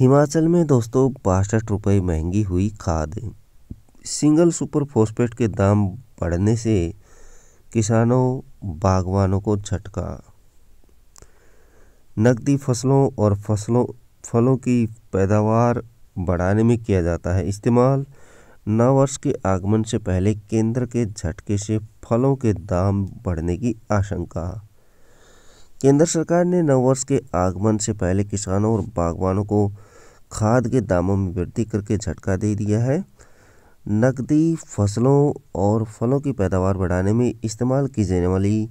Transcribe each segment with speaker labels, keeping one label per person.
Speaker 1: हिमाचल में दोस्तों बासठ रुपये महंगी हुई खाद सिंगल सुपर फॉस्फेट के दाम बढ़ने से किसानों बागवानों को झटका नकदी फसलों और फसलों फलों की पैदावार बढ़ाने में किया जाता है इस्तेमाल नववर्ष के आगमन से पहले केंद्र के झटके से फलों के दाम बढ़ने की आशंका केंद्र सरकार ने नववर्ष के आगमन से पहले किसानों और बागवानों को खाद के दामों में वृद्धि करके झटका दे दिया है नकदी फसलों और फलों की पैदावार बढ़ाने में इस्तेमाल की जाने वाली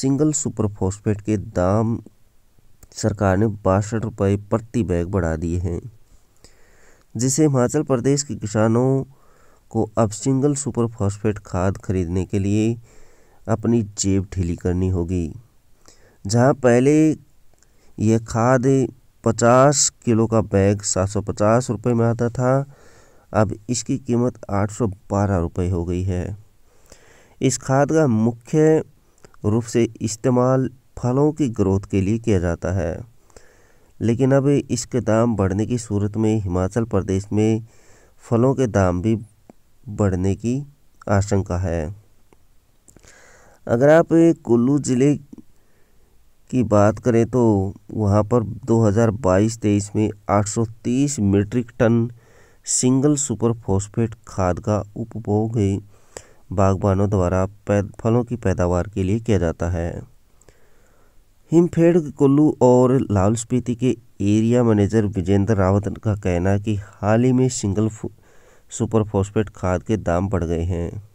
Speaker 1: सिंगल सुपर फॉस्फेट के दाम सरकार ने बासठ रुपये प्रति बैग बढ़ा दिए हैं जिसे हिमाचल प्रदेश के किसानों को अब सिंगल सुपर फॉस्फेट खाद खरीदने के लिए अपनी जेब ढीली करनी होगी जहां पहले यह खाद पचास किलो का बैग सात सौ पचास रुपये में आता था अब इसकी कीमत आठ सौ बारह रुपये हो गई है इस खाद का मुख्य रूप से इस्तेमाल फलों की ग्रोथ के लिए किया जाता है लेकिन अब इसके दाम बढ़ने की सूरत में हिमाचल प्रदेश में फलों के दाम भी बढ़ने की आशंका है अगर आप कुल्लू ज़िले की बात करें तो वहाँ पर 2022-23 में 830 metric ton single super phosphate खाद का उपभोग ही बागबानों द्वारा फलों की पैदावार के लिए किया जाता है हिमफेड कुल्लू और लाहौल स्पीति के एरिया मैनेजर विजेंद्र रावत का कहना है कि हाल ही में सिंगल सुपर फॉस्फेट खाद के दाम बढ़ गए हैं